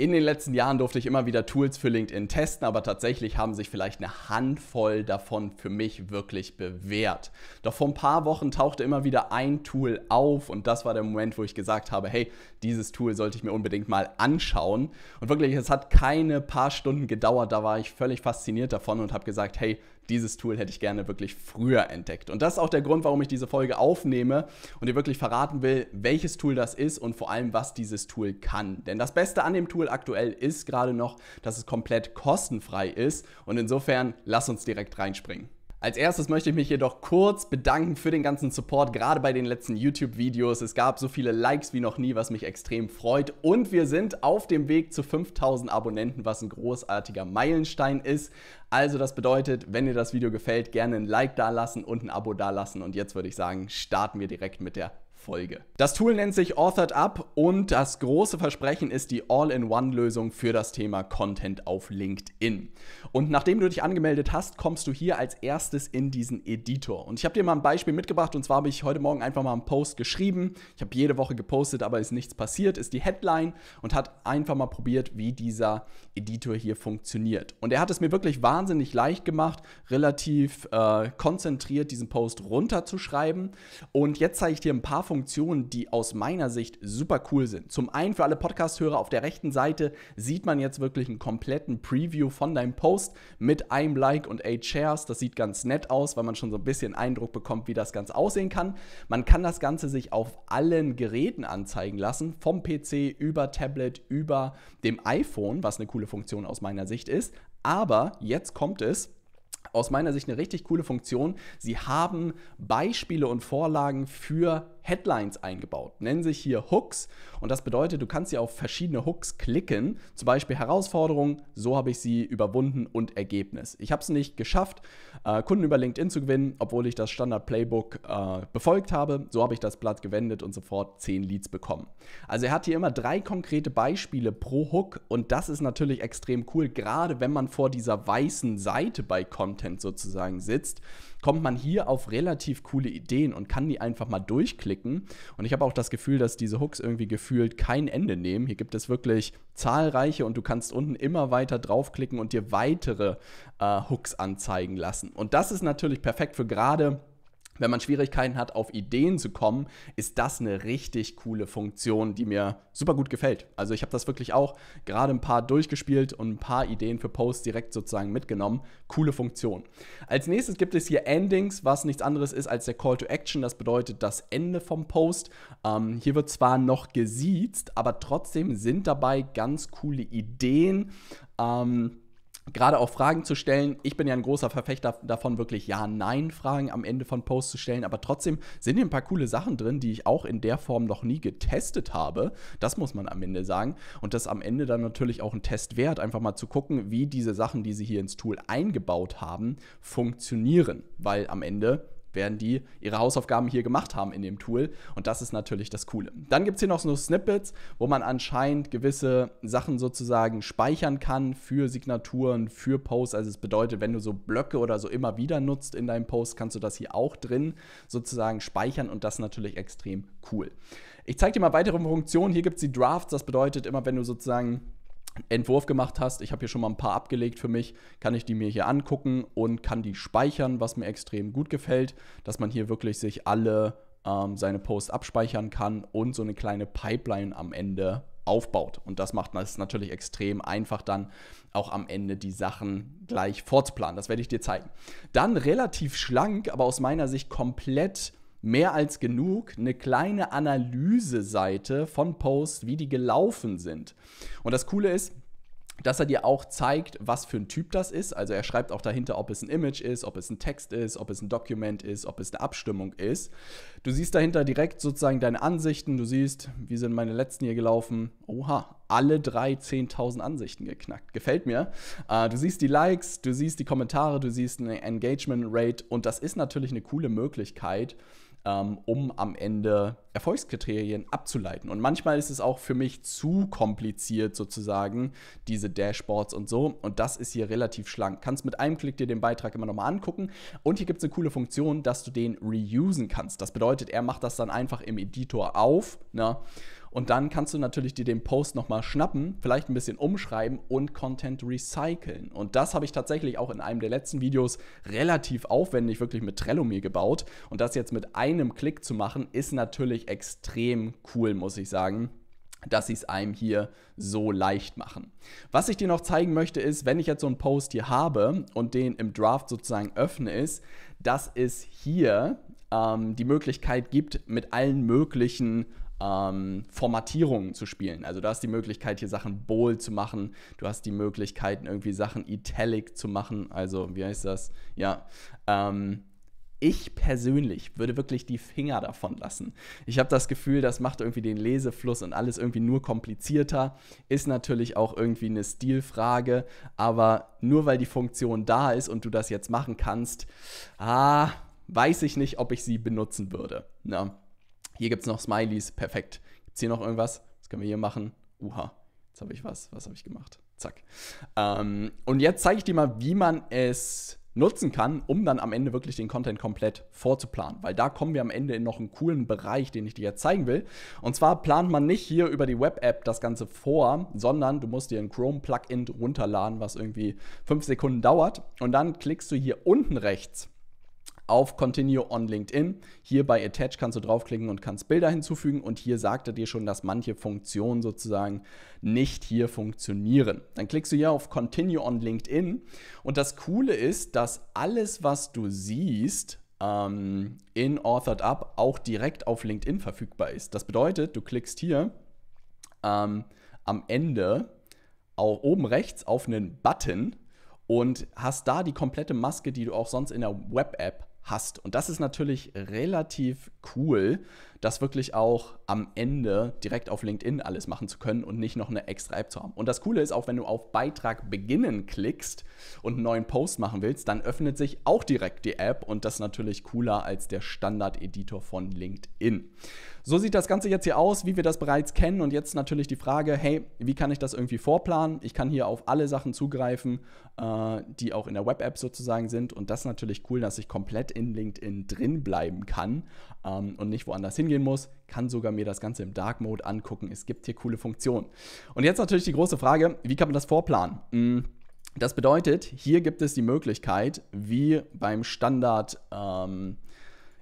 In den letzten Jahren durfte ich immer wieder Tools für LinkedIn testen, aber tatsächlich haben sich vielleicht eine Handvoll davon für mich wirklich bewährt. Doch vor ein paar Wochen tauchte immer wieder ein Tool auf und das war der Moment, wo ich gesagt habe, hey, dieses Tool sollte ich mir unbedingt mal anschauen. Und wirklich, es hat keine paar Stunden gedauert, da war ich völlig fasziniert davon und habe gesagt, hey, dieses Tool hätte ich gerne wirklich früher entdeckt. Und das ist auch der Grund, warum ich diese Folge aufnehme und dir wirklich verraten will, welches Tool das ist und vor allem, was dieses Tool kann. Denn das Beste an dem Tool aktuell ist gerade noch, dass es komplett kostenfrei ist. Und insofern lass uns direkt reinspringen. Als erstes möchte ich mich jedoch kurz bedanken für den ganzen Support, gerade bei den letzten YouTube-Videos. Es gab so viele Likes wie noch nie, was mich extrem freut. Und wir sind auf dem Weg zu 5000 Abonnenten, was ein großartiger Meilenstein ist. Also das bedeutet, wenn dir das Video gefällt, gerne ein Like da lassen und ein Abo da lassen. Und jetzt würde ich sagen, starten wir direkt mit der Folge. Das Tool nennt sich Authored Up und das große Versprechen ist die All-in-One-Lösung für das Thema Content auf LinkedIn. Und nachdem du dich angemeldet hast, kommst du hier als erstes in diesen Editor. Und ich habe dir mal ein Beispiel mitgebracht und zwar habe ich heute Morgen einfach mal einen Post geschrieben. Ich habe jede Woche gepostet, aber ist nichts passiert, ist die Headline und hat einfach mal probiert, wie dieser Editor hier funktioniert. Und er hat es mir wirklich wahnsinnig leicht gemacht, relativ äh, konzentriert diesen Post runterzuschreiben. Und jetzt zeige ich dir ein paar Funktionen Funktionen, die aus meiner Sicht super cool sind. Zum einen für alle Podcast-Hörer auf der rechten Seite sieht man jetzt wirklich einen kompletten Preview von deinem Post mit einem Like und 8 Shares. Das sieht ganz nett aus, weil man schon so ein bisschen Eindruck bekommt, wie das Ganze aussehen kann. Man kann das Ganze sich auf allen Geräten anzeigen lassen, vom PC über Tablet, über dem iPhone, was eine coole Funktion aus meiner Sicht ist. Aber jetzt kommt es, aus meiner Sicht eine richtig coole Funktion. Sie haben Beispiele und Vorlagen für Headlines eingebaut, nennen sich hier Hooks und das bedeutet, du kannst hier auf verschiedene Hooks klicken, zum Beispiel Herausforderung, so habe ich sie überwunden und Ergebnis. Ich habe es nicht geschafft, äh, Kunden über LinkedIn zu gewinnen, obwohl ich das Standard-Playbook äh, befolgt habe, so habe ich das Blatt gewendet und sofort 10 Leads bekommen. Also er hat hier immer drei konkrete Beispiele pro Hook und das ist natürlich extrem cool, gerade wenn man vor dieser weißen Seite bei Content sozusagen sitzt, kommt man hier auf relativ coole Ideen und kann die einfach mal durchklicken Techniken. Und ich habe auch das Gefühl, dass diese Hooks irgendwie gefühlt kein Ende nehmen. Hier gibt es wirklich zahlreiche und du kannst unten immer weiter draufklicken und dir weitere äh, Hooks anzeigen lassen. Und das ist natürlich perfekt für gerade wenn man Schwierigkeiten hat, auf Ideen zu kommen, ist das eine richtig coole Funktion, die mir super gut gefällt. Also ich habe das wirklich auch gerade ein paar durchgespielt und ein paar Ideen für Posts direkt sozusagen mitgenommen. Coole Funktion. Als nächstes gibt es hier Endings, was nichts anderes ist als der Call to Action. Das bedeutet das Ende vom Post. Ähm, hier wird zwar noch gesiezt, aber trotzdem sind dabei ganz coole Ideen. Ähm, gerade auch Fragen zu stellen. Ich bin ja ein großer Verfechter davon, wirklich Ja-Nein-Fragen am Ende von Posts zu stellen. Aber trotzdem sind hier ein paar coole Sachen drin, die ich auch in der Form noch nie getestet habe. Das muss man am Ende sagen. Und das am Ende dann natürlich auch ein Test wert, einfach mal zu gucken, wie diese Sachen, die sie hier ins Tool eingebaut haben, funktionieren. Weil am Ende werden die ihre Hausaufgaben hier gemacht haben in dem Tool. Und das ist natürlich das Coole. Dann gibt es hier noch so Snippets, wo man anscheinend gewisse Sachen sozusagen speichern kann für Signaturen, für Posts. Also es bedeutet, wenn du so Blöcke oder so immer wieder nutzt in deinem Post, kannst du das hier auch drin sozusagen speichern und das natürlich extrem cool. Ich zeige dir mal weitere Funktionen. Hier gibt es die Drafts, das bedeutet immer, wenn du sozusagen Entwurf gemacht hast, ich habe hier schon mal ein paar abgelegt für mich, kann ich die mir hier angucken und kann die speichern, was mir extrem gut gefällt, dass man hier wirklich sich alle ähm, seine Posts abspeichern kann und so eine kleine Pipeline am Ende aufbaut. Und das macht es natürlich extrem einfach dann auch am Ende die Sachen gleich fortzuplanen. Das werde ich dir zeigen. Dann relativ schlank, aber aus meiner Sicht komplett mehr als genug eine kleine Analyseseite von Posts, wie die gelaufen sind. Und das Coole ist, dass er dir auch zeigt, was für ein Typ das ist. Also er schreibt auch dahinter, ob es ein Image ist, ob es ein Text ist, ob es ein Dokument ist, ob es eine Abstimmung ist. Du siehst dahinter direkt sozusagen deine Ansichten. Du siehst, wie sind meine letzten hier gelaufen. Oha, alle drei 10.000 Ansichten geknackt. Gefällt mir. Äh, du siehst die Likes, du siehst die Kommentare, du siehst eine Engagement Rate und das ist natürlich eine coole Möglichkeit, ähm, um am Ende Erfolgskriterien abzuleiten. Und manchmal ist es auch für mich zu kompliziert sozusagen, diese Dashboards und so. Und das ist hier relativ schlank. Kannst mit einem Klick dir den Beitrag immer nochmal angucken. Und hier gibt es eine coole Funktion, dass du den reusen kannst. Das bedeutet, er macht das dann einfach im Editor auf. Ne? Und dann kannst du natürlich dir den Post nochmal schnappen, vielleicht ein bisschen umschreiben und Content recyceln. Und das habe ich tatsächlich auch in einem der letzten Videos relativ aufwendig wirklich mit Trello mir gebaut. Und das jetzt mit einem Klick zu machen, ist natürlich extrem cool, muss ich sagen dass sie es einem hier so leicht machen. Was ich dir noch zeigen möchte ist, wenn ich jetzt so einen Post hier habe und den im Draft sozusagen öffne ist, dass es hier ähm, die Möglichkeit gibt, mit allen möglichen ähm, Formatierungen zu spielen. Also du hast die Möglichkeit, hier Sachen bold zu machen, du hast die Möglichkeit, irgendwie Sachen italic zu machen, also wie heißt das? Ja. Ähm, ich persönlich würde wirklich die Finger davon lassen. Ich habe das Gefühl, das macht irgendwie den Lesefluss und alles irgendwie nur komplizierter. Ist natürlich auch irgendwie eine Stilfrage, aber nur weil die Funktion da ist und du das jetzt machen kannst, ah, weiß ich nicht, ob ich sie benutzen würde. Na. Ne? Hier gibt es noch Smileys, perfekt. Gibt es hier noch irgendwas? Was können wir hier machen? Uha, jetzt habe ich was. Was habe ich gemacht? Zack. Ähm, und jetzt zeige ich dir mal, wie man es nutzen kann, um dann am Ende wirklich den Content komplett vorzuplanen. Weil da kommen wir am Ende in noch einen coolen Bereich, den ich dir jetzt zeigen will. Und zwar plant man nicht hier über die Web-App das Ganze vor, sondern du musst dir ein Chrome-Plugin runterladen, was irgendwie fünf Sekunden dauert. Und dann klickst du hier unten rechts auf Continue on LinkedIn. Hier bei Attach kannst du draufklicken und kannst Bilder hinzufügen und hier sagt er dir schon, dass manche Funktionen sozusagen nicht hier funktionieren. Dann klickst du hier auf Continue on LinkedIn und das Coole ist, dass alles, was du siehst, ähm, in Authored Up auch direkt auf LinkedIn verfügbar ist. Das bedeutet, du klickst hier ähm, am Ende auch oben rechts auf einen Button und hast da die komplette Maske, die du auch sonst in der Web-App hast. Und das ist natürlich relativ cool, das wirklich auch am Ende direkt auf LinkedIn alles machen zu können und nicht noch eine extra App zu haben. Und das Coole ist auch, wenn du auf Beitrag beginnen klickst und einen neuen Post machen willst, dann öffnet sich auch direkt die App und das ist natürlich cooler als der Standard-Editor von LinkedIn. So sieht das Ganze jetzt hier aus, wie wir das bereits kennen. Und jetzt natürlich die Frage, hey, wie kann ich das irgendwie vorplanen? Ich kann hier auf alle Sachen zugreifen, äh, die auch in der Web-App sozusagen sind. Und das ist natürlich cool, dass ich komplett in LinkedIn drin bleiben kann ähm, und nicht woanders hingehen muss, kann sogar mir das Ganze im Dark Mode angucken. Es gibt hier coole Funktionen. Und jetzt natürlich die große Frage, wie kann man das vorplanen? Hm. Das bedeutet, hier gibt es die Möglichkeit, wie beim Standard ähm,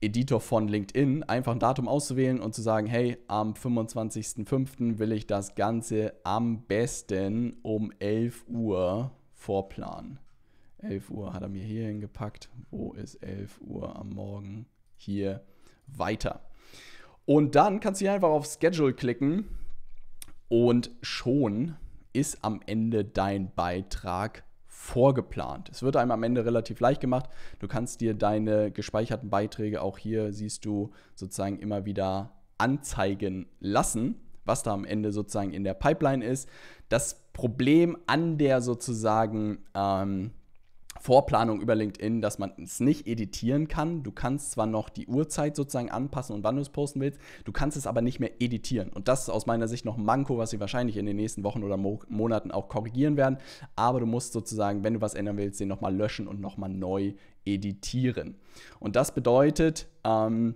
Editor von LinkedIn, einfach ein Datum auszuwählen und zu sagen, hey, am 25.05. will ich das Ganze am besten um 11 Uhr vorplanen. 11 Uhr hat er mir hier hingepackt. Wo ist 11 Uhr am Morgen? Hier weiter. Und dann kannst du hier einfach auf Schedule klicken und schon ist am Ende dein Beitrag vorgeplant. Es wird einem am Ende relativ leicht gemacht. Du kannst dir deine gespeicherten Beiträge auch hier, siehst du, sozusagen immer wieder anzeigen lassen, was da am Ende sozusagen in der Pipeline ist. Das Problem an der sozusagen ähm, Vorplanung über LinkedIn, dass man es nicht editieren kann. Du kannst zwar noch die Uhrzeit sozusagen anpassen und wann du es posten willst, du kannst es aber nicht mehr editieren. Und das ist aus meiner Sicht noch ein Manko, was sie wahrscheinlich in den nächsten Wochen oder Mo Monaten auch korrigieren werden. Aber du musst sozusagen, wenn du was ändern willst, den nochmal löschen und nochmal neu editieren. Und das bedeutet, ähm,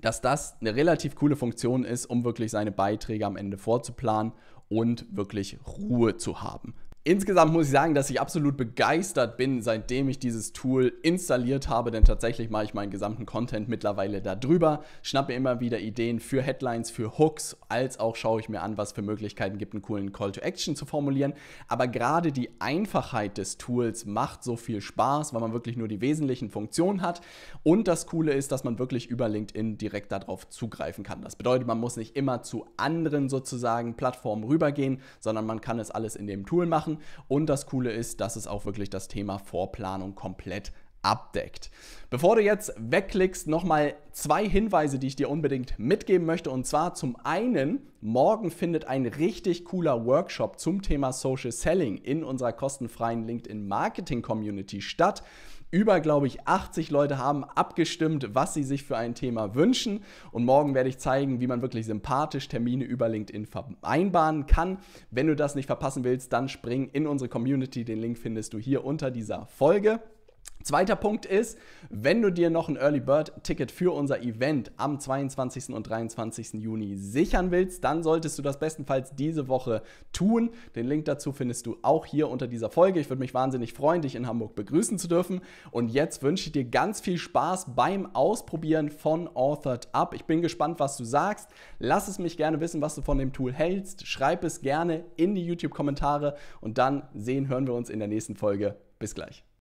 dass das eine relativ coole Funktion ist, um wirklich seine Beiträge am Ende vorzuplanen und wirklich Ruhe zu haben. Insgesamt muss ich sagen, dass ich absolut begeistert bin, seitdem ich dieses Tool installiert habe, denn tatsächlich mache ich meinen gesamten Content mittlerweile darüber, schnappe immer wieder Ideen für Headlines, für Hooks, als auch schaue ich mir an, was für Möglichkeiten gibt, einen coolen Call to Action zu formulieren. Aber gerade die Einfachheit des Tools macht so viel Spaß, weil man wirklich nur die wesentlichen Funktionen hat. Und das Coole ist, dass man wirklich über LinkedIn direkt darauf zugreifen kann. Das bedeutet, man muss nicht immer zu anderen sozusagen Plattformen rübergehen, sondern man kann es alles in dem Tool machen. Und das Coole ist, dass es auch wirklich das Thema Vorplanung komplett abdeckt. Bevor du jetzt wegklickst, nochmal zwei Hinweise, die ich dir unbedingt mitgeben möchte. Und zwar zum einen, morgen findet ein richtig cooler Workshop zum Thema Social Selling in unserer kostenfreien LinkedIn Marketing Community statt. Über, glaube ich, 80 Leute haben abgestimmt, was sie sich für ein Thema wünschen. Und morgen werde ich zeigen, wie man wirklich sympathisch Termine über LinkedIn vereinbaren kann. Wenn du das nicht verpassen willst, dann spring in unsere Community. Den Link findest du hier unter dieser Folge. Zweiter Punkt ist, wenn du dir noch ein Early Bird Ticket für unser Event am 22. und 23. Juni sichern willst, dann solltest du das bestenfalls diese Woche tun. Den Link dazu findest du auch hier unter dieser Folge. Ich würde mich wahnsinnig freuen, dich in Hamburg begrüßen zu dürfen. Und jetzt wünsche ich dir ganz viel Spaß beim Ausprobieren von Authored Up. Ich bin gespannt, was du sagst. Lass es mich gerne wissen, was du von dem Tool hältst. Schreib es gerne in die YouTube-Kommentare und dann sehen, hören wir uns in der nächsten Folge. Bis gleich.